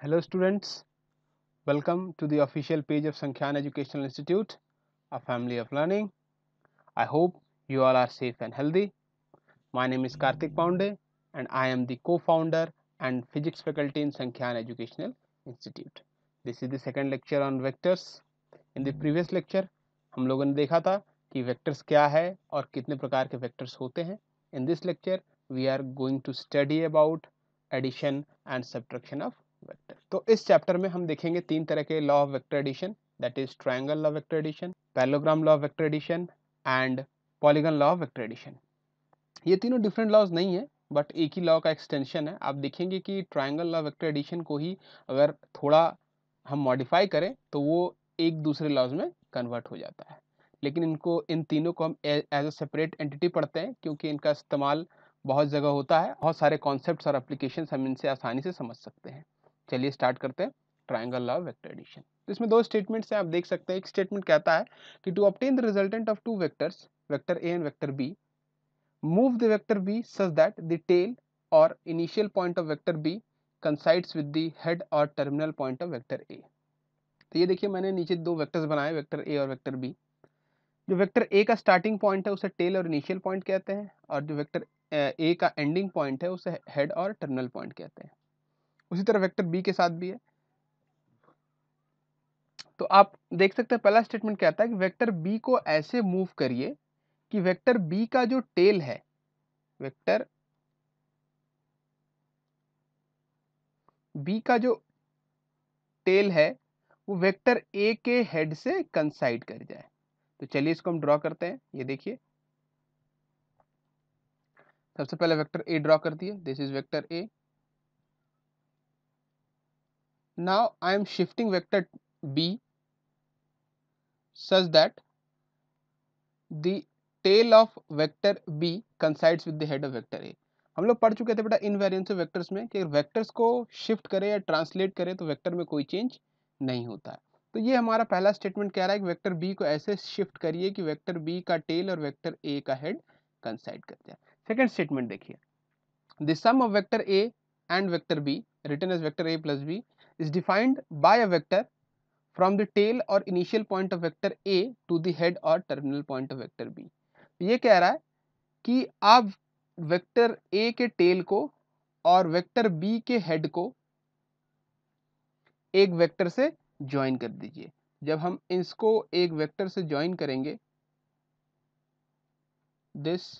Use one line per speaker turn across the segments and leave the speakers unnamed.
Hello students, welcome to the official page of Sankhyan Educational Institute, a family of learning. I hope you all are safe and healthy. My name is Karthik Paunde and I am the co-founder and physics faculty in Sankhyan Educational Institute. This is the second lecture on vectors. In the previous lecture, हम लोगों ने देखा था कि vectors क्या है और कितने प्रकार के वेक्टर्स होते हैं in this lecture we are going to study about addition and subtraction of vector तो इस चैप्टर में हम देखेंगे तीन तरह के law of vector addition that is triangle law vector addition parallelogram law of vector addition and polygon law of vector addition ये तीनों डिफरेंट लॉज नहीं है बट एक ही लॉ का एक्सटेंशन है आप देखेंगे कि ट्रायंगल लॉ वेक्टर एडिशन को ही अगर थोड़ा हम मॉडिफाई करें तो वो एक दूसरे लॉज में कन्वर्ट हो जाता है लेकिन इनको इन तीनों को हम एज अ सेपरेट एंटिटी पढ़ते हैं क्योंकि इनका इस्तेमाल बहुत जगह होता है बहुत सारे कॉन्सेप्ट्स और एप्लीकेशन हम इनसे आसानी से समझ सकते हैं चलिए स्टार्ट करते हैं ट्राइंगल लॉ वेक्टर एडिशन तो इसमें दो स्टेटमेंट्स हैं आप देख सकते हैं एक स्टेटमेंट कहता है कि to obtain the resultant of two vectors vector A and vector B move the vector B such that the tail or initial point of vector B coincides with the head or terminal point of vector A तो ये देखिए मैंने नीचे दो vectors बनाए vector A और vector B जो vector A का स्टार्टिंग पॉइंट है उसे टेल और इनिशियल पॉइंट कहते हैं और जो वेक्टर ए का एंडिंग पॉइंट है उसे हेड और टर्मिनल पॉइंट कहते हैं उसी तरह वेक्टर बी के साथ भी है तो आप देख सकते हैं पहला स्टेटमेंट क्या आता है कि वेक्टर बी को ऐसे मूव करिए कि वेक्टर बी का जो टेल है वेक्टर बी का जो टेल है वो वेक्टर ए के हेड से कंसाइड कर जाए तो चलिए इसको हम ड्रॉ करते हैं ये देखिए सबसे पहले वेक्टर ए ड्रॉ कर दिए this is vector A now I am shifting vector b such that the tail of vector b coincides with the head of vector a हम लोग पढ़ चुके थे बेटा इन वेरियंस वेक्टर्स में कि वेक्टर्स को शिफ्ट करें या ट्रांसलेट करें तो वेक्टर में कोई चेंज नहीं होता है तो ये हमारा पहला स्टेटमेंट कह रहा है कि वेक्टर बी को ऐसे शिफ्ट करिए कि वेक्टर बी का टेल और वेक्टर ए का हेड कंसाइड कर जाए सेकेंड स्टेटमेंट देखिए the sum of vector A and vector B written as vector A plus B is defined by a vector from the tail और initial point of vector A to the head or terminal point of vector B. तो ये कह रहा है कि आप vector A के tell को और वेक्टर B के हेड को एक वेक्टर से ज्वाइन कर दीजिए जब हम इसको एक वेक्टर से ज्वाइन करेंगे दिस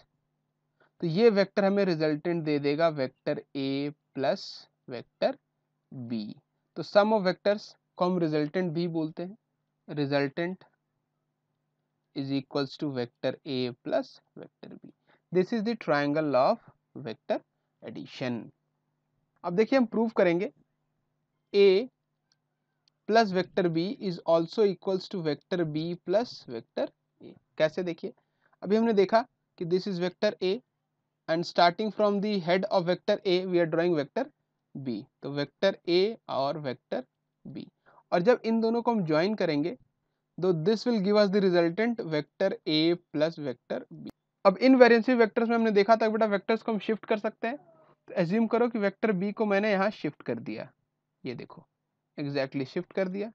तो ये वेक्टर हमें रिजल्टेंट दे देगा vector A plus vector B तो सम ऑफ वेक्टर्स को हम रिजल्टेंट भी बोलते हैं resultant is equals to vector A plus vector B this is the triangle of vector addition अब देखिए हम प्रूव करेंगे A plus vector B is also equals to vector B plus vector A कैसे देखिए अभी हमने देखा कि this is vector A and starting from the head of vector A we are drawing vector B तो vector A और vector B और जब इन दोनों को हम ज्वाइन करेंगे तो this will give us the resultant vector A plus vector B अब इन वेरियंसी वेक्टर्स में हमने देखा था बेटा वेक्टर्स को हम शिफ्ट कर सकते हैं तो एज्यूम करो कि वेक्टर बी को मैंने यहाँ शिफ्ट कर दिया ये देखो एग्जैक्टली exactly शिफ्ट कर दिया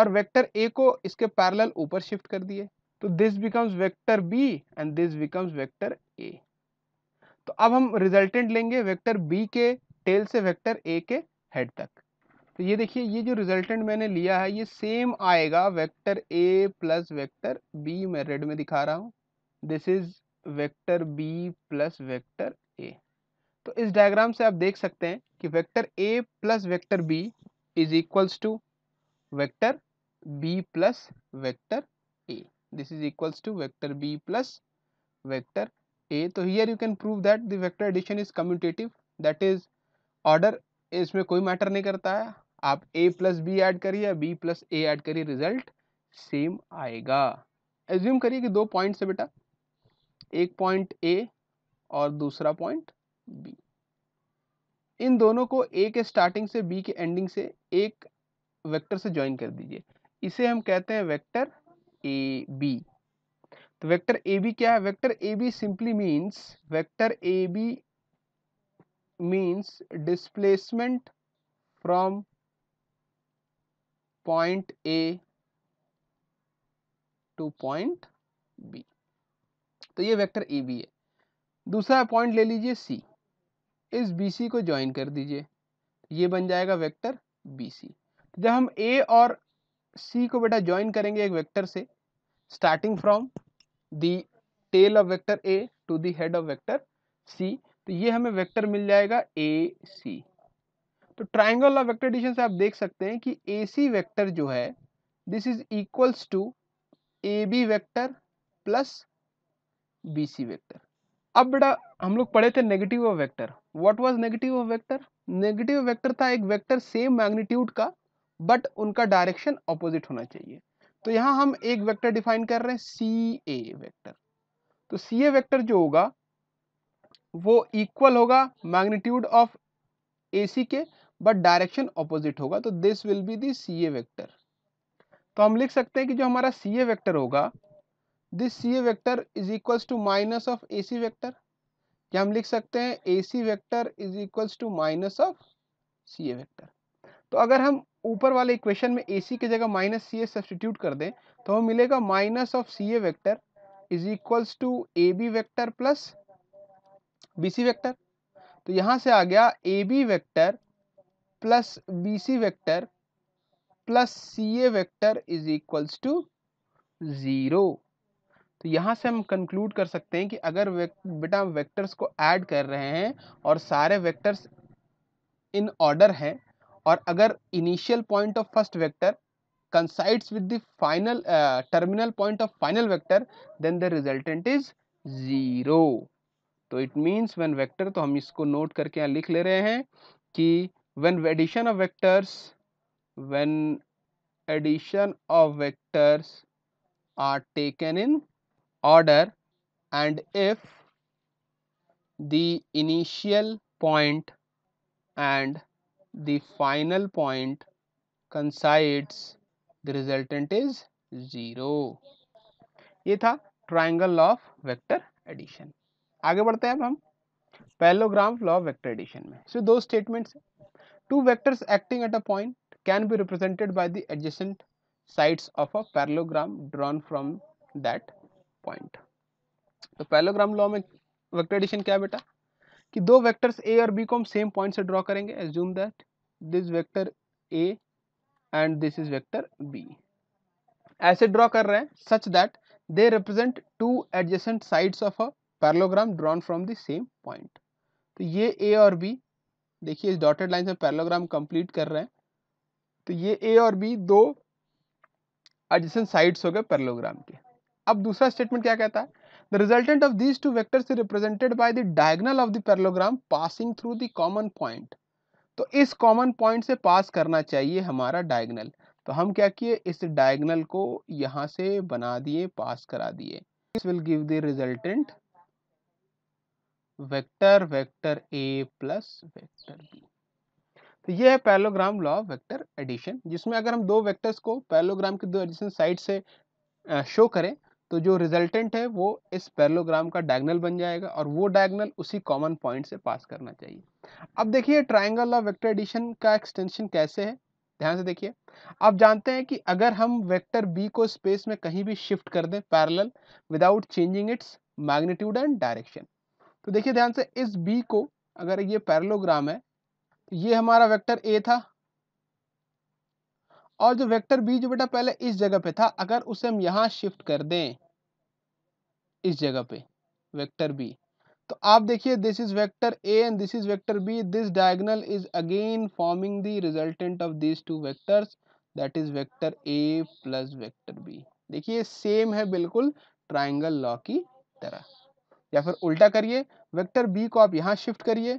और वेक्टर ए को इसके पैरेलल ऊपर शिफ्ट कर दिए तो this becomes vector B and this becomes vector A तो अब हम रिजल्टेंट लेंगे वेक्टर बी के टेल से वेक्टर ए के हेड तक तो ये देखिए ये जो रिजल्टेंट मैंने लिया है ये सेम आएगा vector A plus vector B मैं रेड में दिखा रहा हूँ this is vector B plus vector A तो इस डायग्राम से आप देख सकते हैं कि vector A plus vector B is equals to vector B plus vector A this is equals to vector B plus vector A तो here you can prove that the vector addition is commutative that is order इसमें कोई matter नहीं करता है आप ए plus B add करिए या B plus A add करिए रिजल्ट सेम आएगा एज्यूम करिए कि दो पॉइंट है बेटा एक पॉइंट ए और दूसरा पॉइंट बी इन दोनों को ए के स्टार्टिंग से बी के एंडिंग से एक वेक्टर से ज्वाइन कर दीजिए इसे हम कहते हैं वेक्टर ए बी तो वेक्टर ए बी क्या है vector A B simply means vector A B means displacement from point A to point B तो ये वेक्टर ए बी है दूसरा पॉइंट ले लीजिए सी इस बी सी को ज्वाइन कर दीजिए ये बन जाएगा वेक्टर बी सी जब हम ए और सी को बेटा ज्वाइन करेंगे एक वेक्टर से starting from the tail of vector A to the head of vector C तो ये हमें वेक्टर मिल जाएगा ए सी तो ट्राइंगल ऑफ वेक्टर एडिशन से आप देख सकते हैं कि ए सी वैक्टर जो है this is equals to A B vector plus B C vector अब बेटा हम लोग पढ़े थे negative of vector what was negative of vector negative vector था एक वेक्टर सेम मैग्नीट्यूड का बट उनका डायरेक्शन ऑपोजिट होना चाहिए तो यहाँ हम एक वेक्टर डिफाइन कर रहे हैं सी ए वेक्टर तो सी ए वेक्टर जो होगा वो इक्वल होगा मैग्नीट्यूड ऑफ ए सी के बट डायरेक्शन ऑपोजिट होगा तो this will be the C A vector तो हम लिख सकते हैं कि जो हमारा सी ए वैक्टर होगा this C A vector is equals to minus of A C vector या हम लिख सकते हैं A C vector is equals to minus of C A vector तो अगर हम ऊपर वाले इक्वेशन में ए सी की जगह माइनस सी ए सब्सटीट्यूट कर दें तो हमें मिलेगा minus of C A vector is equals to A B vector plus B C C vector तो यहाँ से आ गया A B vector plus B C vector plus C A vector is equals to zero तो यहां से हम कंक्लूड कर सकते हैं कि अगर बेटा वेक्टर्स वैक्टर्स को ऐड कर रहे हैं और सारे वेक्टर्स इन ऑर्डर हैं और अगर initial point of first vector coincides with the final terminal point of final vector then the resultant is zero तो इट मीन्स वेन वैक्टर तो हम इसको नोट करके यहाँ लिख ले रहे हैं कि when addition of vectors when addition of vectors are taken in order and if the initial point and the final point coincides the resultant is zero था ट्राइंगल ऑफ वेक्टर एडिशन आगे बढ़ते हैं अब हम parallelogram law of vector addition में so so, दो statements two vectors acting at a point can be represented by the adjacent sides of a parallelogram drawn from that point तो parallelogram law में vector addition क्या बेटा कि दो vectors A और B को हम सेम पॉइंट से ड्रॉ करेंगे assume that this vector A and this is vector B ऐसे ड्रॉ कर रहे हैं such that they represent two adjacent sides of a parallelogram drawn from the same point तो ये ए और बी देखिए इस डॉटेड लाइन से पैरलोग्राम कंप्लीट कर रहे हैं तो ये ए और बी दो एडजेसेंट साइड्स हो गए पैरलोग्राम के अब दूसरा स्टेटमेंट क्या कहता है the resultant of these two vectors represented by the diagonal of the parallelogram passing through the common point तो इस कॉमन पॉइंट से पास करना चाहिए हमारा डायगनल तो हम क्या किए इस डायगनल को यहां से बना दिए पास करा दिए this will give the resultant vector vector A plus vector B तो ये है पैलोग्राम लॉ वेक्टर एडिशन जिसमें अगर हम दो वेक्टर्स को पैलोग्राम के दो एडिशन साइड से शो करें तो जो रिजल्टेंट है वो इस पैरलोग्राम का डायगनल बन जाएगा और वो डायगनल उसी कॉमन पॉइंट से पास करना चाहिए अब देखिए ट्राइंगल ऑफ वेक्टर एडिशन का एक्सटेंशन कैसे है ध्यान से देखिए आप जानते हैं कि अगर हम वेक्टर बी को स्पेस में कहीं भी शिफ्ट कर दें parallel without changing its magnitude and direction तो देखिए ध्यान से इस बी को अगर ये पैरलोग्राम है तो ये हमारा वेक्टर ए था और जो वेक्टर बी जो बेटा पहले इस जगह पे था अगर उसे हम यहां शिफ्ट कर दें इस जगह पे वेक्टर बी तो आप देखिए this is vector A and this is vector B this diagonal is again forming the resultant of this two vectors that is vector A plus vector B देखिए सेम है बिल्कुल ट्राइंगल लॉ की तरह या फिर उल्टा करिए वेक्टर बी को आप यहाँ शिफ्ट करिए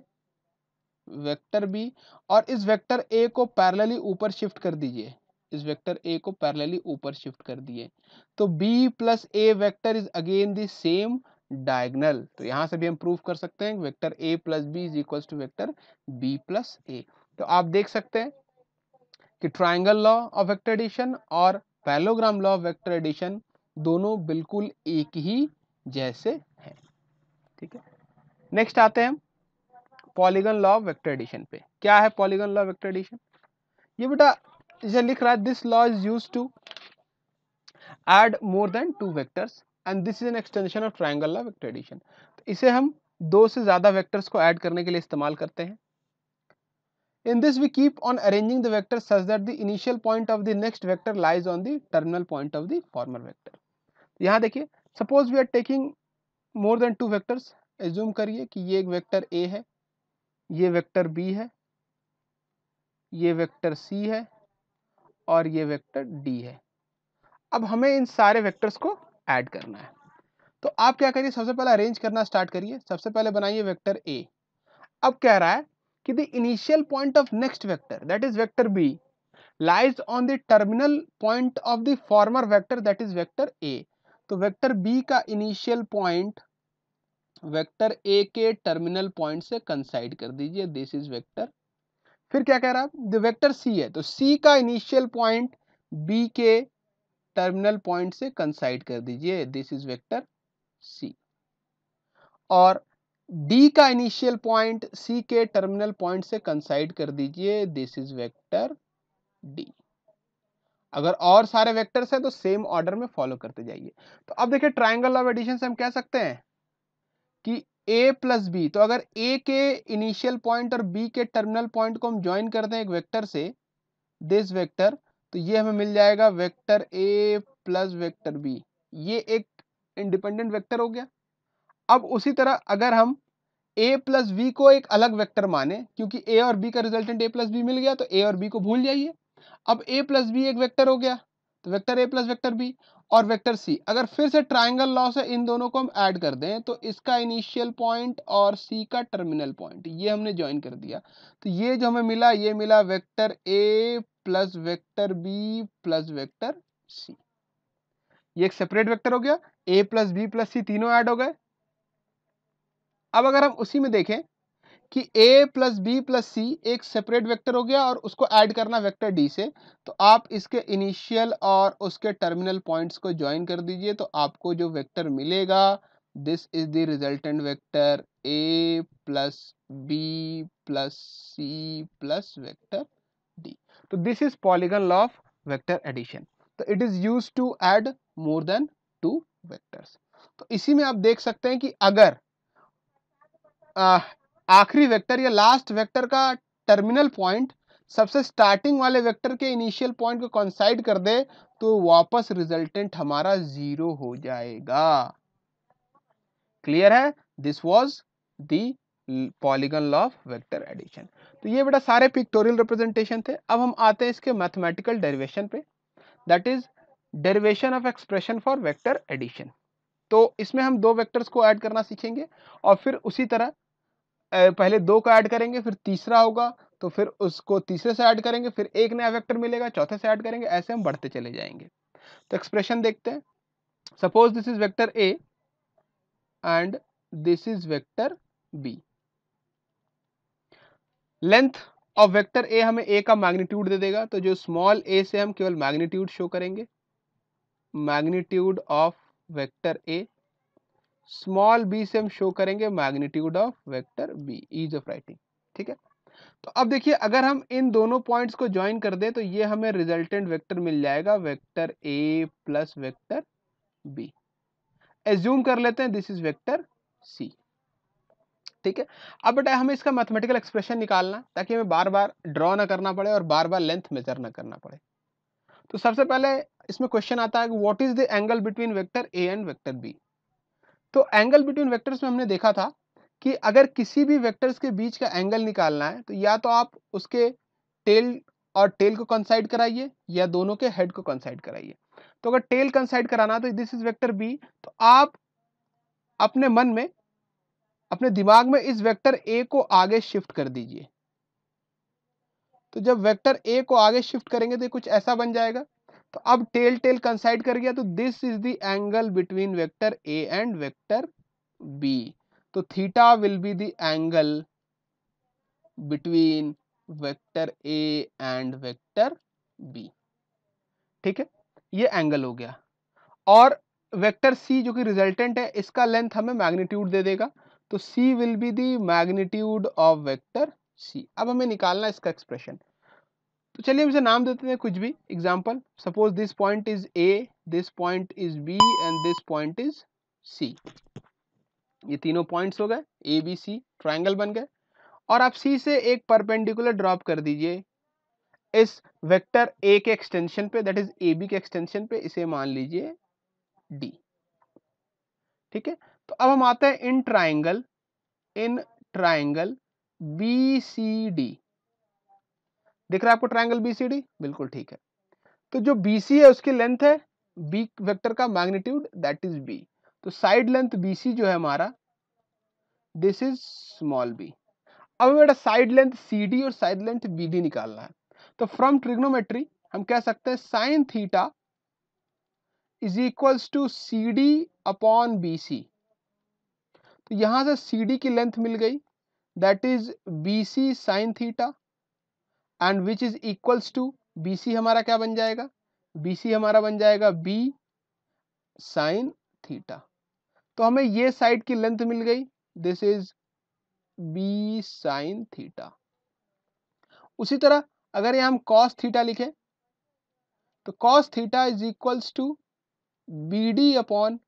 वेक्टर बी और इस वेक्टर ए को पैरेलली ऊपर शिफ्ट कर दीजिए इस वेक्टर ए को पैरेलली ऊपर शिफ्ट कर दिए तो B plus A vector is again the same diagonal तो यहाँ से भी हम प्रूव कर सकते हैं vector A plus B is equal to vector B plus A तो आप देख सकते हैं कि triangle law of vector addition और parallelogram law of vector addition दोनों बिल्कुल एक ही जैसे हैं ठीक है नेक्स्ट आते हैं हम polygon law of vector addition पे क्या है पॉलीगन लॉ वेक्टर एडिशन ये बेटा जैसे लिख रहा है this law is use to add more than two vectors and this is an extension of triangle law vector addition तो इसे हम दो से ज़्यादा वेक्टर्स को एड करने के लिए इस्तेमाल करते हैं in this we keep on arranging the vectors such that the initial point of the next vector lies on the terminal point of the former vector. यहाँ देखिए suppose we are taking more than two vectors assume करिए कि ये एक vector A है ये vector B है ये वेक्टर सी है और ये वेक्टर डी है अब हमें इन सारे वेक्टर्स को ऐड करना है तो आप क्या करिए सबसे पहले अरेंज करना स्टार्ट करिए सबसे पहले बनाइए वेक्टर ए अब कह रहा है कि the initial point of next vector that is vector B lies on the terminal point of the former vector that is vector A तो वेक्टर बी का इनिशियल पॉइंट वेक्टर ए के terminal point से coincide कर दीजिए this is vector फिर क्या कह रहा है वेक्टर सी है तो सी का इनिशियल पॉइंट बी के टर्मिनल पॉइंट से कंसाइड कर दीजिए दिस इज वेक्टर सी और डी का इनिशियल पॉइंट सी के टर्मिनल पॉइंट से कंसाइड कर दीजिए दिस इज वेक्टर डी अगर और सारे वेक्टर्स हैं तो सेम ऑर्डर में फॉलो करते जाइए तो अब देखिए ट्राइंगल ऑफ एडिशन से हम कह सकते हैं कि ए प्लस बी तो अगर ए के इनिशियल पॉइंट और बी के टर्मिनल पॉइंट को हम ज्वाइन करते हैं एक वेक्टर से दिस वेक्टर तो ये हमें मिल जाएगा vector A plus vector B ये एक इंडिपेंडेंट वेक्टर हो गया अब उसी तरह अगर हम ए प्लस बी को एक अलग वेक्टर माने क्योंकि ए और बी का रिजल्टेंट ए प्लस बी मिल गया तो ए और बी को भूल जाइए अब ए प्लस बी एक वेक्टर हो गया तो vector A plus vector B और वेक्टर सी अगर फिर से ट्राइंगल लॉस है इन दोनों को हम ऐड कर दें तो इसका इनिशियल पॉइंट और सी का टर्मिनल पॉइंट ये हमने ज्वाइन कर दिया तो ये जो हमें मिला ये मिला vector A plus vector B plus vector C ये एक सेपरेट वेक्टर हो गया A plus B plus C तीनों ऐड हो गए अब अगर हम उसी में देखें कि a plus B plus C एक सेपरेट वेक्टर हो गया और उसको ऐड करना वेक्टर d से तो आप इसके इनिशियल और उसके टर्मिनल पॉइंट्स को ज्वाइन कर दीजिए तो आपको जो वेक्टर मिलेगा this is the resultant vector a plus B plus C plus vector d तो this is polygon law of vector addition तो it is use to add more than two vectors तो इसी में आप देख सकते हैं कि अगर आखिरी वेक्टर या लास्ट वेक्टर का टर्मिनल पॉइंट सबसे स्टार्टिंग वाले वेक्टर के इनिशियल पॉइंट को कंसाइड कर दे तो वापस रिजल्टेंट हमारा जीरो हो जाएगा क्लियर है this was the polygon law of vector addition तो ये बेटा सारे पिक्टोरियल रिप्रेजेंटेशन थे अब हम आते हैं इसके मैथमेटिकल डेरिवेशन पे that is derivation of expression for vector addition तो इसमें हम दो वेक्टर्स को ऐड करना सीखेंगे और फिर उसी तरह पहले दो को ऐड करेंगे फिर तीसरा होगा तो फिर उसको तीसरे से ऐड करेंगे फिर एक नया वेक्टर मिलेगा चौथे से ऐड करेंगे ऐसे हम बढ़ते चले जाएंगे तो एक्सप्रेशन देखते हैं suppose this is vector A and this is vector B length of vector A हमें ए का मैग्नीट्यूड दे देगा तो जो स्मॉल ए से हम केवल मैग्नीट्यूड शो करेंगे magnitude of vector A small B से हम शो करेंगे magnitude of vector B is of writing ठीक है तो अब देखिए अगर हम इन दोनों पॉइंट्स को ज्वाइन कर दें तो ये हमें रिजल्टेंट वेक्टर मिल जाएगा vector A plus vector B assume कर लेते हैं दिस इज वेक्टर सी ठीक है अब बेटा हमें इसका मैथमेटिकल एक्सप्रेशन निकालना ताकि हमें बार बार ड्रॉ ना करना पड़े और बार बार लेंथ मेजर ना करना पड़े तो सबसे पहले इसमें क्वेश्चन आता है what is the angle between vector A and vector B तो एंगल बिटवीन वेक्टर्स में हमने देखा था कि अगर किसी भी वेक्टर्स के बीच का एंगल निकालना है तो या तो आप उसके टेल और टेल को कंसाइड कराइए या दोनों के हेड को कंसाइड कराइए तो अगर टेल कंसाइड कराना तो दिस इज वेक्टर बी तो आप अपने मन में अपने दिमाग में इस वेक्टर ए को आगे शिफ्ट कर दीजिए तो जब वेक्टर ए को आगे शिफ्ट करेंगे तो कुछ ऐसा बन जाएगा तो अब टेल टेल कंसाइड कर गया तो this is the angle between vector A and vector B तो theta will be the angle between vector A and vector B ठीक है ये एंगल हो गया और वेक्टर सी जो कि रिजल्टेंट है इसका लेंथ हमें मैग्नीट्यूड दे देगा तो C will be the magnitude of vector C अब हमें निकालना इसका एक्सप्रेशन तो चलिए हम इसे नाम देते हैं कुछ भी example suppose this point is A this point is B and this point is C ये तीनों पॉइंट्स हो गए ए बी सी ट्राइंगल बन गए और आप सी से एक परपेंडिकुलर ड्रॉप कर दीजिए इस वेक्टर ए के एक्सटेंशन पे दैट इज ए बी के एक्सटेंशन पे इसे मान लीजिए डी ठीक है तो अब हम आते हैं in triangle in triangle B C D दिख रहा है आपको ट्राइंगल बीसीडी बिल्कुल ठीक है तो जो सी है उसकी लेंथ है बी वेक्टर का मैग्नीट्यूड दैट इज बी तो साइड लेंथ सी जो है हमारा दिस इज स्मॉल बी अब हमें साइड लेंथ सी और साइड लेंथ बी निकालना है तो फ्रॉम ट्रिग्नोमेट्री हम कह सकते हैं sine theta is equals to C D upon B C तो यहां से सी डी की लेंथ मिल गई that is B C sine theta and which is equals to B C हमारा क्या बन जाएगा बी सी हमारा बन जाएगा बी साइन थीटा तो हमें ये साइड की लेंथ मिल गई this is B sine theta उसी तरह अगर ये हम कॉस थीटा लिखें तो cos theta is equals to B D upon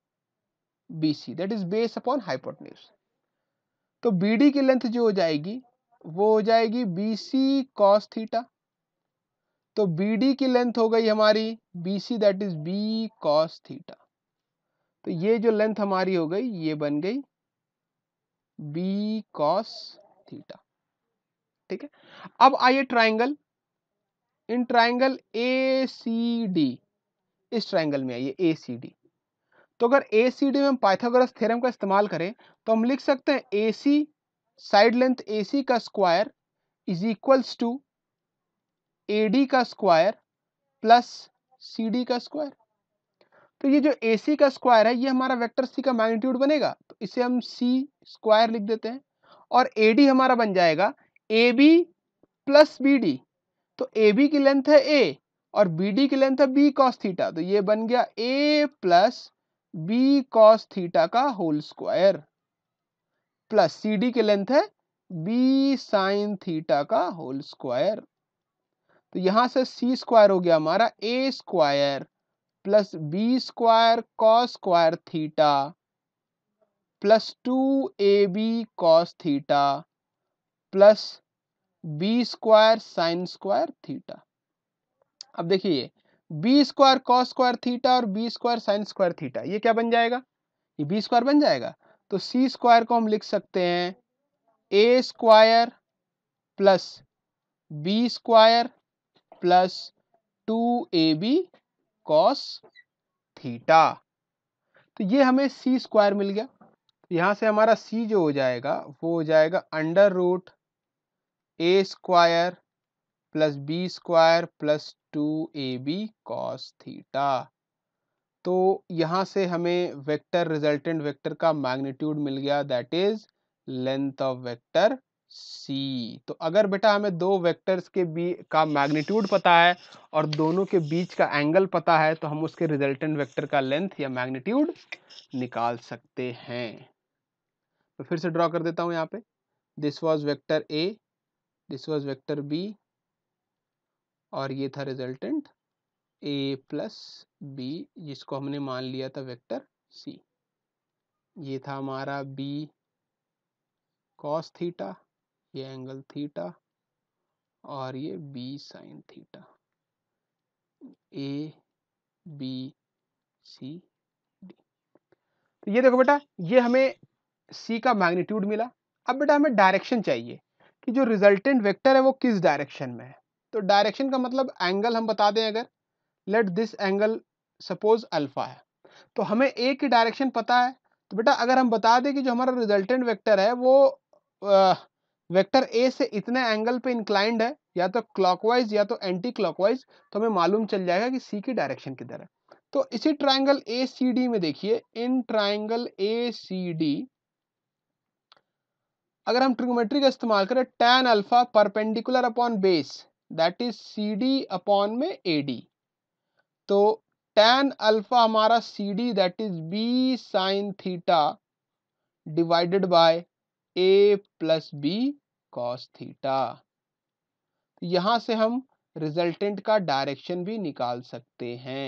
B C that is base upon hypotenuse तो बी डी की लेंथ जो हो जाएगी वो हो जाएगी बी सी कॉस थीटा तो बी डी की लेंथ हो गई हमारी B C that is B cos theta तो ये जो लेंथ हमारी हो गई ये बन गई बी कॉस थीटा ठीक है अब आइए triangle in triangle A C D इस ट्राइंगल में आइए ए सी डी तो अगर ए सी डी में पाइथागोरस थ्योरम का इस्तेमाल करें तो हम लिख सकते हैं A C side length A C का square is equals to A D का स्क्वायर प्लस सी डी का स्क्वायर तो ये जो ए सी का स्क्वायर है ये हमारा वेक्टर सी का मैग्नीट्यूड बनेगा तो इसे हम सी स्क्वायर लिख देते हैं और ए डी हमारा बन जाएगा A B plus B D तो ए बी की लेंथ है ए और बी डी की लेंथ है बी कॉस थीटा तो ये बन गया A plus B cos theta का whole square plus C D की लेंथ है बी साइन थीटा का होल स्क्वायर तो यहां से सी स्क्वायर हो गया हमारा A square plus B square cos square theta plus two A B cos theta plus B square sine square theta अब देखिए B square cos square theta और B square sine square theta ये क्या बन जाएगा ये बी स्क्वायर बन जाएगा तो सी स्क्वायर को हम लिख सकते हैं A square plus B square plus two A B cos theta तो ये हमें सी स्क्वायर मिल गया यहाँ से हमारा सी जो हो जाएगा वो हो जाएगा under root A square plus B square plus two A B cos theta तो यहाँ से हमें वेक्टर रिजल्टेंट वेक्टर का मैग्नीट्यूड मिल गया that is length of vector C तो अगर बेटा हमें दो वेक्टर्स के बी का मैग्नीट्यूड पता है और दोनों के बीच का एंगल पता है तो हम उसके रिजल्टेंट वेक्टर का लेंथ या मैग्नीट्यूड निकाल सकते हैं तो फिर से ड्रॉ कर देता हूँ यहाँ पे this was vector A this was vector B और ये था रिजल्टेंट ए प्लस बी जिसको हमने मान लिया था वेक्टर सी ये था हमारा बी कॉस थीटा ये एंगल थीटा और ये B sine theta A B C D तो ये देखो बेटा ये हमें सी का मैग्नीट्यूड मिला अब बेटा हमें डायरेक्शन चाहिए कि जो रिजल्टेंट वेक्टर है वो किस डायरेक्शन में है तो डायरेक्शन का मतलब एंगल हम बता दें अगर let this angle suppose alpha है तो हमें ए की डायरेक्शन पता है तो बेटा अगर हम बता दें कि जो हमारा रिजल्टेंट वेक्टर है वो वेक्टर ए से इतने एंगल पे इंक्लाइंड है या तो क्लॉकवाइज या तो एंटी क्लॉकवाइज तो हमें मालूम चल जाएगा कि सी की डायरेक्शन किधर है तो इसी ट्राइंगल ए सी डी में देखिए in triangle A C D अगर हम ट्रिगोमेट्री का इस्तेमाल करें tan alpha perpendicular upon base that is C D upon में ए डी तो टेन अल्फा हमारा C D that is B sine theta divided by A plus B cos theta यहां से हम रिजल्टेंट का डायरेक्शन भी निकाल सकते हैं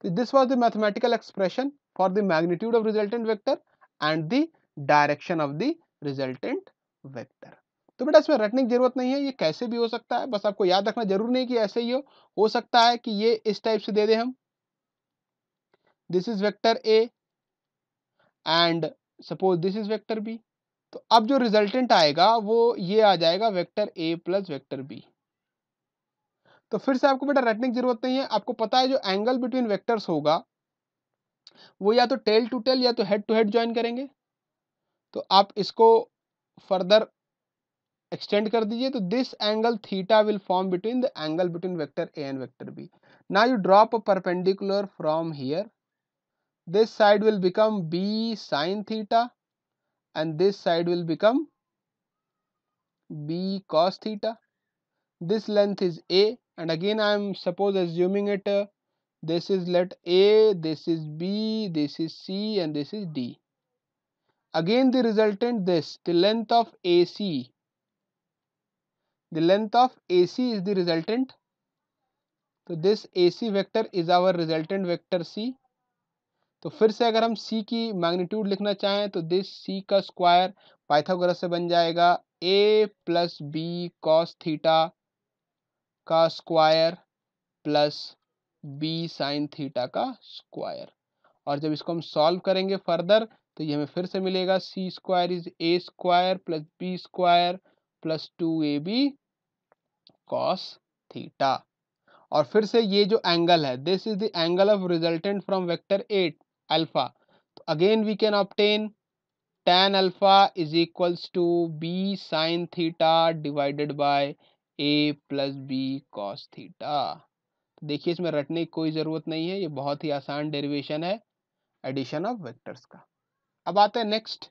तो this was the mathematical expression for the magnitude of resultant vector and the direction of the resultant vector तो बेटा इसमें रटने की जरूरत नहीं है ये कैसे भी हो सकता है बस आपको याद रखना जरूर नहीं कि ऐसे ही हो हो सकता है कि ये इस टाइप से दे दें हम this is vector A and suppose this is vector B तो अब जो रिजल्टेंट आएगा वो ये आ जाएगा vector A plus vector B तो फिर से आपको बेटा रटने की जरूरत नहीं है आपको पता है जो एंगल बिटवीन वेक्टर्स होगा वो या तो टेल टू टेल या तो हेड टू हेड ज्वाइन करेंगे तो आप इसको फर्दर Extend कर दीजिए तो this angle theta will form between the angle between vector A and vector B now you drop a perpendicular from here this side will become b sine theta and this side will become b cos theta this length is a and again i am suppose assuming it uh, this is let a this is b this is c and this is d again the resultant this the length of ac the length of AC is the resultant. तो this A C vector is our resultant vector C तो फिर से अगर हम सी की magnitude लिखना चाहें तो दिस सी का स्क्वायर पाइथागोरस से बन जाएगा A plus B cos theta का square plus B sine theta का स्क्वायर और जब इसको हम सॉल्व करेंगे फर्दर तो ये हमें फिर से मिलेगा C square is A square plus B square plus two A B cos theta और फिर से ये जो एंगल है this is the angle of resultant from vector at alpha तो again we can obtain tan alpha is equals to b sin theta divided by a plus b cos theta देखिए इसमें रटने की कोई ज़रूरत नहीं है ये बहुत ही आसान डेरिवेशन है एडिशन ऑफ वेक्टर्स का अब आते हैं नेक्स्ट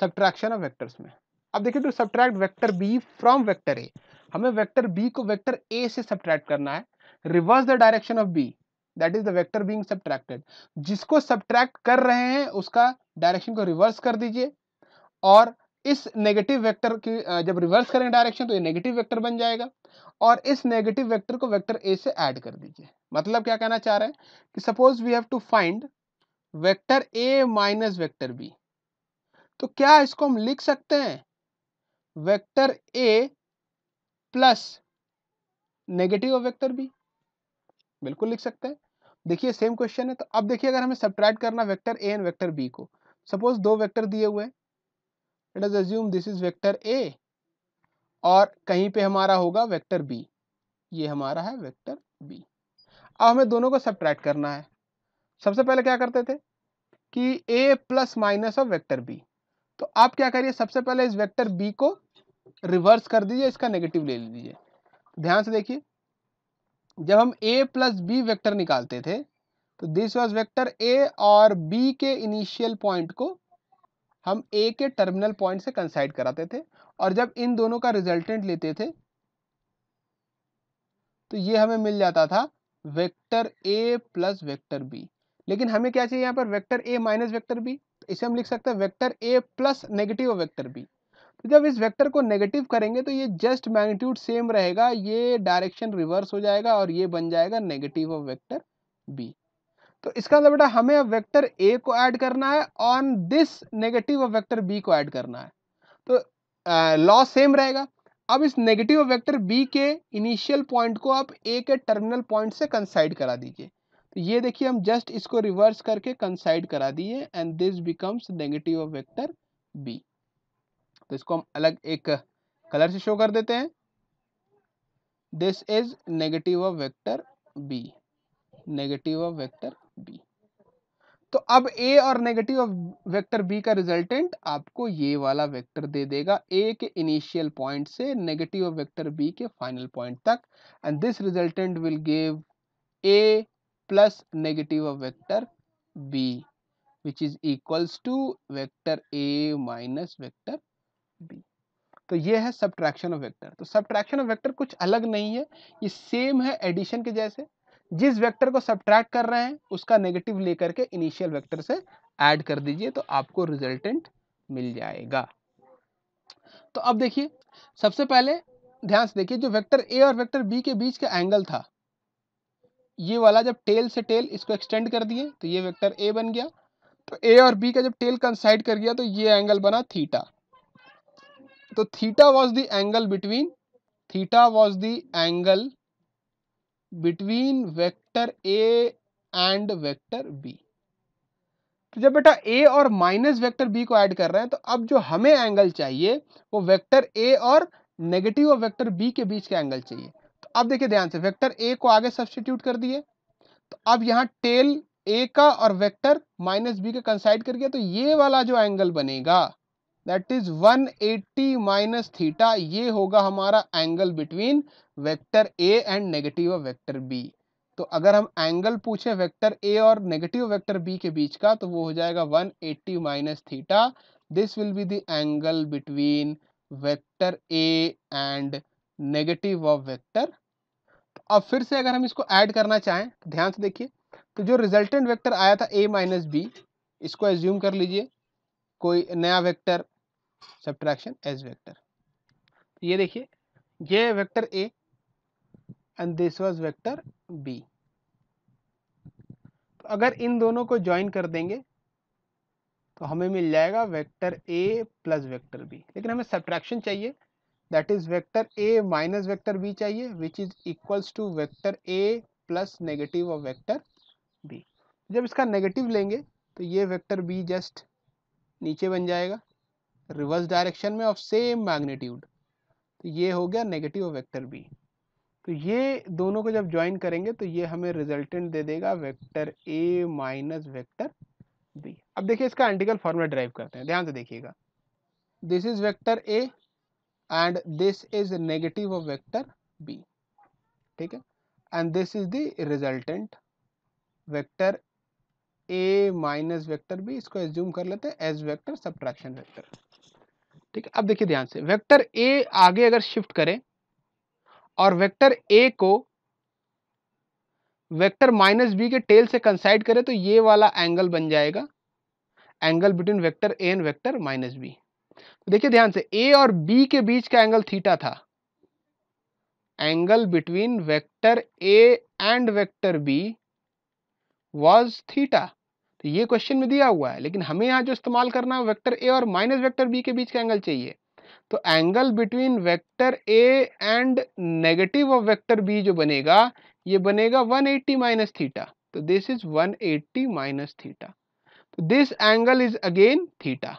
सब्ट्रैक्शन ऑफ वेक्टर्स में अब देखिए to subtract vector B from vector A हमें वेक्टर बी को वेक्टर ए से सब्ट्रैक्ट करना है reverse the direction of B that is the vector being subtracted जिसको सब्ट्रैक्ट कर रहे हैं उसका डायरेक्शन को रिवर्स कर दीजिए और इस नेगेटिव वेक्टर की जब रिवर्स करेंगे डायरेक्शन तो ये नेगेटिव वेक्टर बन जाएगा और इस नेगेटिव वेक्टर को वेक्टर ए से ऐड कर दीजिए मतलब क्या कहना चाह रहे हैं कि suppose we have to find vector A minus vector B तो क्या इसको हम लिख सकते हैं vector A plus negative of vector B बिल्कुल लिख सकते हैं देखिए सेम क्वेश्चन है तो अब देखिए अगर हमें सब्ट्रैक्ट करना vector A and vector B को सपोज दो वेक्टर दिए हुए let assume this is vector A और कहीं पे हमारा होगा वेक्टर बी ये हमारा है वेक्टर बी अब हमें दोनों को सब्ट्रैक्ट करना है सबसे पहले क्या करते थे कि A plus minus of vector B तो आप क्या करिए सबसे पहले इस वेक्टर बी को रिवर्स कर दीजिए इसका नेगेटिव ले लीजिए ध्यान से देखिए जब हम ए प्लस बी वेक्टर निकालते थे तो दिस वाज वेक्टर ए और बी के इनिशियल पॉइंट को हम ए के टर्मिनल पॉइंट से कंसाइड कराते थे और जब इन दोनों का रिजल्टेंट लेते थे तो ये हमें मिल जाता था vector A plus vector B लेकिन हमें क्या चाहिए यहाँ पर vector A minus vector B तो इसे हम लिख सकते हैं vector A plus negative vector B तो जब इस वेक्टर को नेगेटिव करेंगे तो ये जस्ट मैग्नीट्यूड सेम रहेगा ये डायरेक्शन रिवर्स हो जाएगा और ये बन जाएगा नेगेटिव ऑफ वेक्टर बी तो इसका मतलब बेटा हमें अब वेक्टर ए को ऐड करना है on this negative of vector B को ऐड करना है तो लॉ सेम रहेगा अब इस नेगेटिव ऑफ वेक्टर बी के इनिशियल पॉइंट को आप ए के टर्मिनल पॉइंट से कंसाइड करा दीजिए तो ये देखिए हम जस्ट इसको रिवर्स करके कंसाइड करा दिए and this becomes negative of vector B तो इसको हम अलग एक कलर से शो कर देते हैं this is negative of vector B negative of vector B तो अब ए और नेगेटिव ऑफ वेक्टर बी का रिजल्टेंट आपको ये वाला वेक्टर दे देगा ए के इनिशियल पॉइंट से नेगेटिव ऑफ वेक्टर बी के फाइनल पॉइंट तक and this resultant will give A plus negative of vector B which is equals to vector A minus vector B तो ये है सब्ट्रैक्शन ऑफ वेक्टर तो subtraction of vector कुछ अलग नहीं है ये सेम है एडिशन के जैसे जिस वेक्टर को सब्ट्रैक्ट कर रहे हैं उसका नेगेटिव लेकर के इनिशियल वेक्टर से ऐड कर दीजिए तो आपको रिजल्टेंट मिल जाएगा तो अब देखिए सबसे पहले ध्यान से देखिए जो वेक्टर ए और वेक्टर बी के बीच का एंगल था ये वाला जब टेल से टेल इसको एक्सटेंड कर दिए तो ये वेक्टर ए बन गया तो ए और बी का जब टेल कंसाइड कर गया तो ये एंगल बना थीटा तो theta was the angle between theta was the angle between vector A and vector B तो जब बेटा ए और माइनस वेक्टर बी को ऐड कर रहे हैं तो अब जो हमें एंगल चाहिए वो वेक्टर ए और नेगेटिव और वेक्टर बी के बीच का एंगल चाहिए तो अब देखिए ध्यान से वेक्टर ए को आगे सब्सटीट्यूट कर दिए तो अब यहाँ टेल ए का और वेक्टर माइनस बी का कंसाइड कर दिया तो ये वाला जो एंगल बनेगा दैट इज 180 माइनस थीटा ये होगा हमारा angle between vector A and negative of vector B तो अगर हम एंगल पूछे वेक्टर ए और नेगेटिव वेक्टर बी के बीच का तो वो हो जाएगा 180 eighty minus theta this will be the angle between vector A and negative of vector अब फिर से अगर हम इसको ऐड करना चाहें तो ध्यान से देखिए तो जो रिजल्टेंट वेक्टर आया था ए माइनस बी इसको एज्यूम कर लीजिए कोई नया वेक्टर सब्ट्रैक्शन एज वेक्टर ये देखिए ये vector A and this was vector B तो अगर इन दोनों को ज्वाइन कर देंगे तो हमें मिल जाएगा vector A plus vector B लेकिन हमें सब्ट्रैक्शन चाहिए that is vector A minus vector B चाहिए which is equals to vector A plus negative of vector B जब इसका नेगेटिव लेंगे तो ये वेक्टर बी जस्ट नीचे बन जाएगा रिवर्स डायरेक्शन में ऑफ सेम मैग्नीट्यूड तो ये हो गया नेगेटिव वेक्टर बी तो ये दोनों को जब ज्वाइन करेंगे तो ये हमें रिजल्टेंट दे देगा vector A minus vector B अब देखिए इसका एंटिकल फॉर्मूला ड्राइव करते हैं ध्यान से देखिएगा this is vector A and this is negative of vector B ठीक है and this is the resultant vector A minus vector B इसको एज्यूम कर लेते हैं एज वेक्टर सब्ट्रैक्शन वेक्टर ठीक है अब देखिए ध्यान से वेक्टर ए आगे अगर शिफ्ट करें और वेक्टर ए को वेक्टर माइनस बी के टेल से कंसाइड करें तो ये वाला एंगल बन जाएगा angle between vector A and vector minus B तो देखिए ध्यान से ए और बी के बीच का एंगल थीटा था angle between vector A and vector B was theta तो ये क्वेश्चन में दिया हुआ है लेकिन हमें यहाँ जो इस्तेमाल करना है वेक्टर ए और माइनस वेक्टर बी के बीच का एंगल चाहिए तो angle between vector A and negative of vector B जो बनेगा ये बनेगा 180 एट्टी माइनस थीटा तो this is 180 eighty minus theta तो this angle is again theta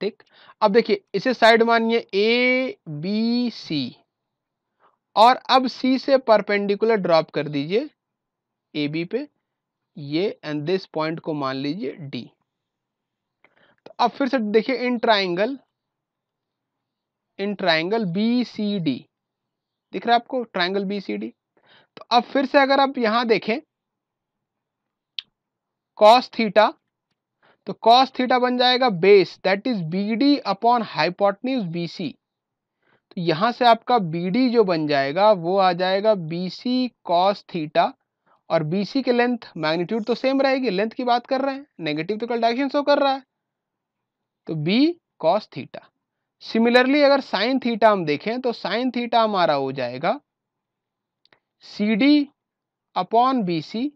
ठीक अब देखिए इसे साइड मानिए ए बी सी और अब सी से परपेंडिकुलर ड्रॉप कर दीजिए ए बी पे ये एंड दिस पॉइंट को मान लीजिए डी तो अब फिर से देखिए in triangle in triangle B C D दिख रहा है आपको ट्राइंगल बी सी डी तो अब फिर से अगर आप यहां देखें कॉस थीटा तो कॉस थीटा बन जाएगा base that is B D upon hypotenuse B C तो से आपका बी डी जो बन जाएगा वो आ जाएगा बी सी कॉस थीटा और बी सी लेंथ मैग्नीट्यूड तो सेम रहेगी लेंथ की बात कर रहे हैं नेगेटिव तो कल डायरेक्शन शो कर रहा है तो बी कॉस थीटा सिमिलरली अगर साइन थीटा हम देखें तो साइन थीटा हमारा हो जाएगा C D upon B C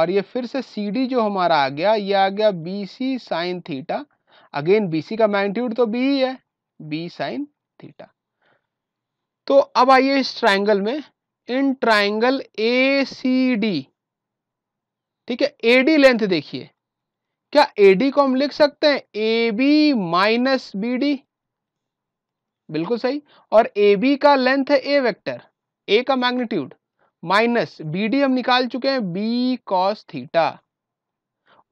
और ये फिर से सी डी जो हमारा आ गया ये आ गया B C sine theta again B C का मैग्नीट्यूड तो बी ही है बी साइन थीटा तो अब आइए इस ट्राइंगल में इन ट्राइंगल ए सी डी ठीक है ए डी लेंथ देखिए क्या ए डी को हम लिख सकते हैं A B minus B D बिल्कुल सही और ए बी का लेंथ है ए वेक्टर ए का मैग्नीट्यूड माइनस बी डी हम निकाल चुके हैं बी कॉस थीटा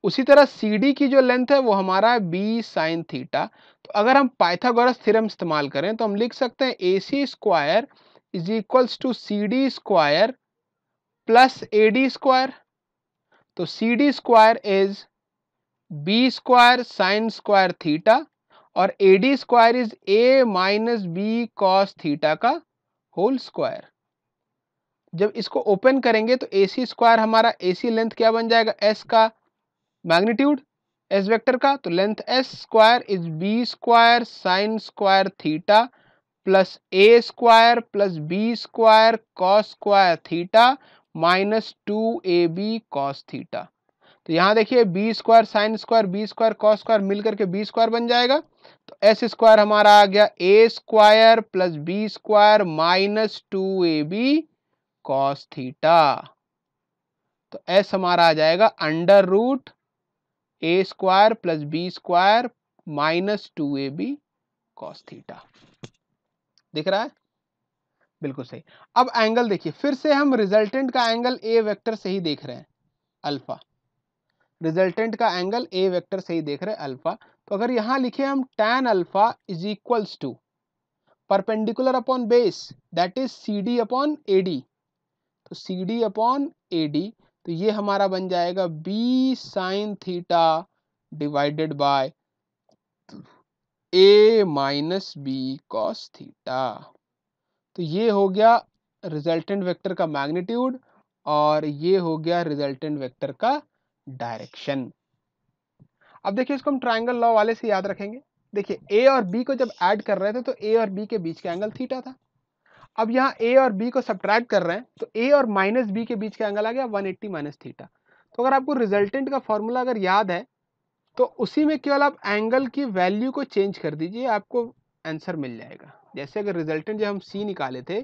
उसी तरह सी डी की जो लेंथ है वो हमारा है बी साइन थीटा तो अगर हम पाइथागोरस थ्योरम इस्तेमाल करें तो हम लिख सकते हैं A C square is equals to C D square plus A D square तो C D square is B square sine square theta और A D square is A minus B cos theta का whole square जब इसको open करेंगे तो ए C square हमारा ए C length क्या बन जाएगा एस का मैग्नीट्यूड एस वेक्टर का तो length S square is B square sine square theta plus A square plus B square cos square theta minus two A B cos theta तो यहाँ देखिए B square sine square B square cos square मिल करके B square बन जाएगा तो S square हमारा आ गया A square plus B square minus two A B cos theta तो एस हमारा आ जाएगा under root A square plus B square minus two A B cos theta दिख रहा है बिल्कुल सही अब एंगल देखिए फिर से हम रिजल्टेंट का एंगल ए वेक्टर से ही देख रहे हैं अल्फा रिजल्टेंट का एंगल ए वेक्टर से ही देख रहे हैं अल्फा तो अगर यहां लिखे हम tan alpha is equals to perpendicular upon base that is C D upon A D तो C D upon A D तो ये हमारा बन जाएगा B sine theta divided by A minus B cos theta तो ये हो गया रिजल्टेंट वेक्टर का मैग्नीट्यूड और ये हो गया रिजल्टेंट वेक्टर का डायरेक्शन अब देखिए इसको हम ट्राइंगल लॉ वाले से याद रखेंगे देखिए ए और बी को जब ऐड कर रहे थे तो ए और बी के बीच का एंगल थीटा था अब यहाँ ए और बी को सब्ट्रैक्ट कर रहे हैं तो ए और माइनस बी के बीच का एंगल आ गया 180 एट्टी माइनस थीटा तो अगर आपको रिजल्टेंट का फॉर्मूला अगर याद है तो उसी में केवल आप एंगल की वैल्यू को चेंज कर दीजिए आपको आंसर मिल जाएगा जैसे अगर रिजल्टेंट जब हम सी निकाले थे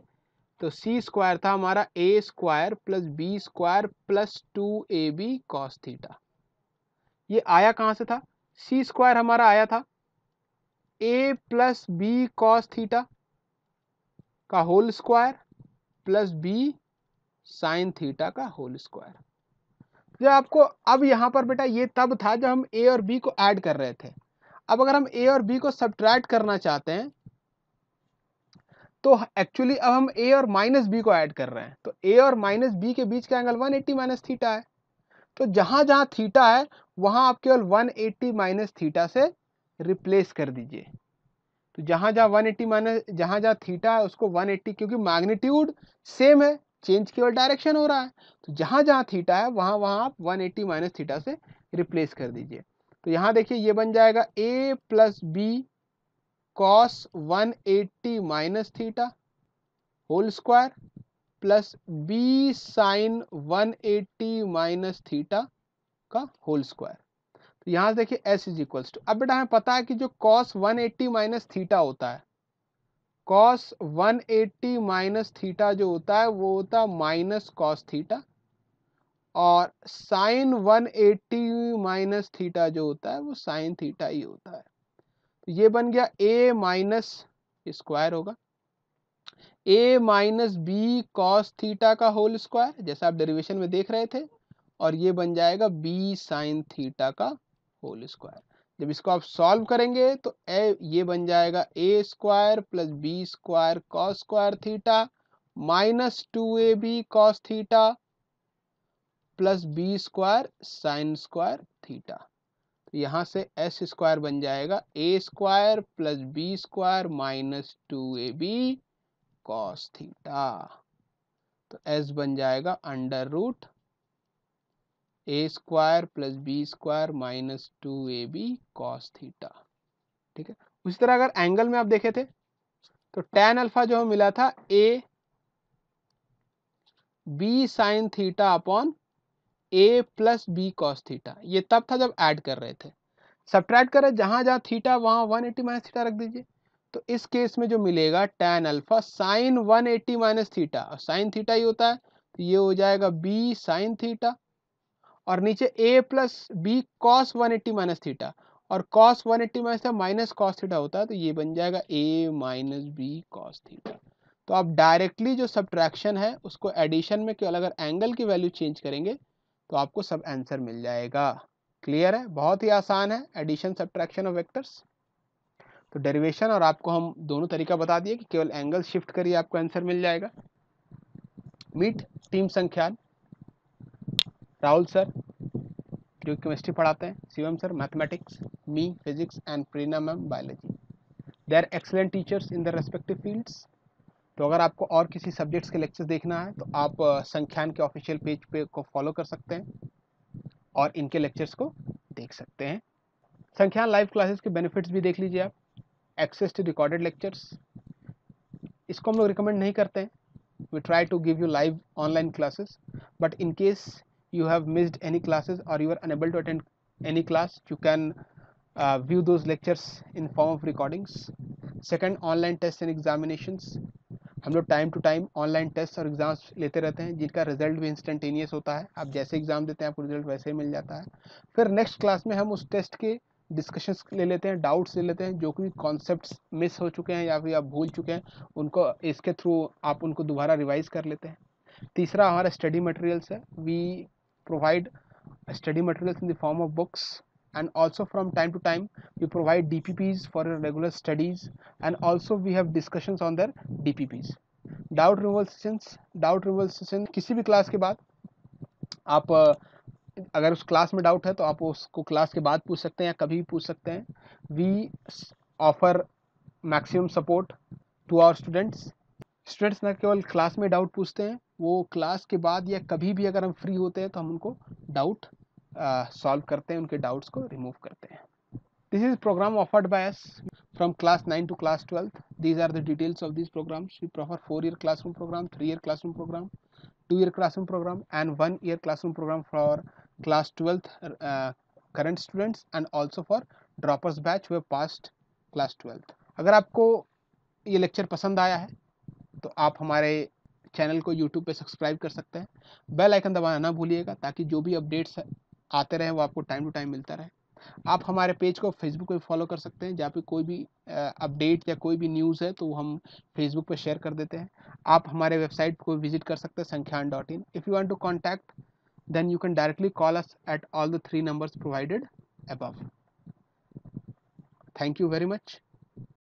तो सी स्क्वायर था हमारा A square plus B square plus two A B cos theta ये आया कहाँ से था सी स्क्वायर हमारा आया था A plus B cos theta का whole square plus B sine theta का होल स्क्वायर जो आपको अब यहाँ पर बेटा ये तब था जब हम ए और बी को ऐड कर रहे थे अब अगर हम ए और बी को सब्ट्रैक्ट करना चाहते हैं तो एक्चुअली अब हम ए और माइनस बी को ऐड कर रहे हैं तो ए और माइनस बी के बीच का एंगल 180 एट्टी माइनस थीटा है तो जहाँ जहाँ थीटा है वहाँ आप केवल 180 एट्टी माइनस थीटा से रिप्लेस कर दीजिए तो जहाँ जहाँ 180 एट्टी माइनस जहाँ जहाँ थीटा है उसको 180 क्योंकि मैग्नीट्यूड सेम है चेंज केवल डायरेक्शन हो रहा है तो जहाँ जहाँ थीटा है वहाँ वहाँ आप वन एट्टी माइनस थीटा से रिप्लेस कर दीजिए तो यहाँ देखिए ये बन जाएगा A plus B cos one eighty minus theta whole square plus B sine one eighty minus theta का होल स्क्वायर तो यहाँ से देखिए एस इज इक्वल्स टू अब बेटा हमें पता है कि जो cos one eighty minus theta होता है कॉस 180 माइनस थीटा जो होता है वो होता है माइनस कॉस थीटा और साइन 180 माइनस थीटा जो होता है वो साइन थीटा ही होता है तो ये बन गया ए माइनस स्क्वायर होगा A minus B cos theta का होल स्क्वायर जैसा आप डेरिवेशन में देख रहे थे और ये बन जाएगा बी साइन थीटा का होल स्क्वायर जब इसको आप सॉल्व करेंगे तो ए ये बन जाएगा A square plus B square cos square theta minus two A B cos theta plus B square sine square theta तो यहां से एस स्क्वायर बन जाएगा A square plus B square minus two A B cos theta तो S बन जाएगा under root A square plus B square minus two A B cos theta ठीक है उसी तरह अगर एंगल में आप देखे थे तो टेन अल्फा जो मिला था A B sine theta upon A plus B cos theta ये तब था जब ऐड कर रहे थे सब्ट्रैक्ट करें रहे जहाँ जहाँ थीटा वहाँ वन एट्टी माइनस थीटा रख दीजिए तो इस केस में जो मिलेगा tan alpha sine one eighty minus theta sine theta ही होता है तो ये हो जाएगा बी साइन थीटा और नीचे A plus B cos one eighty minus theta और cos one eighty minus theta minus cos theta होता है तो ये बन जाएगा A minus B cos theta तो आप डायरेक्टली जो सब्ट्रैक्शन है उसको एडिशन में केवल अगर एंगल की वैल्यू चेंज करेंगे तो आपको सब आंसर मिल जाएगा क्लियर है बहुत ही आसान है एडिशन सब्ट्रैक्शन ऑफ वेक्टर्स तो डेरिवेशन और आपको हम दोनों तरीका बता दिए कि केवल एंगल शिफ्ट करिए आपको आंसर मिल जाएगा meet team Sankhyan Rahul sir जो केमिस्ट्री पढ़ाते हैं शिवम सर मैथमेटिक्स मी physics and Preena ma'am biology they are excellent teachers in the respective fields तो अगर आपको और किसी सब्जेक्ट्स के लेक्चर्स देखना है तो आप संख्यान के ऑफिशियल पेज पे को फॉलो कर सकते हैं और इनके लेक्चर्स को देख सकते हैं संख्यान लाइव क्लासेस के बेनिफिट्स भी देख लीजिए आप एक्सेस टू रिकॉर्डेड लेक्चर्स इसको हम लोग रिकमेंड नहीं करते हैं we try to give you live online classes but in case you have missed any classes or you are unable to attend any class you can uh, view those lectures in form of recordings second online tests and examinations हम लोग time to time online test और exams लेते रहते हैं जिनका result भी instantaneous होता है आप जैसे एग्ज़ाम देते हैं आपको रिजल्ट वैसे ही मिल जाता है फिर नेक्स्ट क्लास में हम उस टेस्ट के डिस्कशंस ले लेते हैं डाउट्स ले लेते हैं जो कि कॉन्सेप्ट मिस हो चुके हैं या फिर आप भूल चुके हैं उनको इसके थ्रू आप उनको दोबारा रिवाइज कर लेते हैं तीसरा हमारा स्टडी मटेरियल्स है we provide study materials in the form of books and also from time to time we provide dpps for your regular studies and also we have discussions on their dpps doubt removal sessions doubt removal session kisi bhi class ke baad aap agar us class mein doubt hai to aap usko class ke baad pooch sakte hain ya kabhi bhi pooch sakte hain we offer maximum support to our students students न केवल class में doubt पूछते हैं वो class के बाद या कभी भी अगर हम फ्री होते हैं तो हम उनको डाउट सॉल्व करते हैं उनके डाउट्स को रिमूव करते हैं this is program offered by us from class nine to class twelfth these are the details of this programs we proffer four year classroom program three year classroom program two year classroom program and one year classroom program for class twelfth current students and also for droppers batch who passed class twelfth अगर आपको ये lecture पसंद आया है तो आप हमारे channel को यूट्यूब पे सब्सक्राइब कर सकते हैं बेल आइकन दबाना ना भूलिएगा ताकि जो भी अपडेट्स आते रहें वो आपको टाइम टू टाइम मिलता रहे आप हमारे पेज को फेसबुक पे फॉलो कर सकते हैं जहाँ पे कोई भी अपडेट या कोई भी न्यूज़ है तो हम फेसबुक पे शेयर कर देते हैं आप हमारे वेबसाइट को विजिट कर सकते हैं Sankhyan dot in if you want to contact then you can directly call us at all the three numbers provided above thank you very much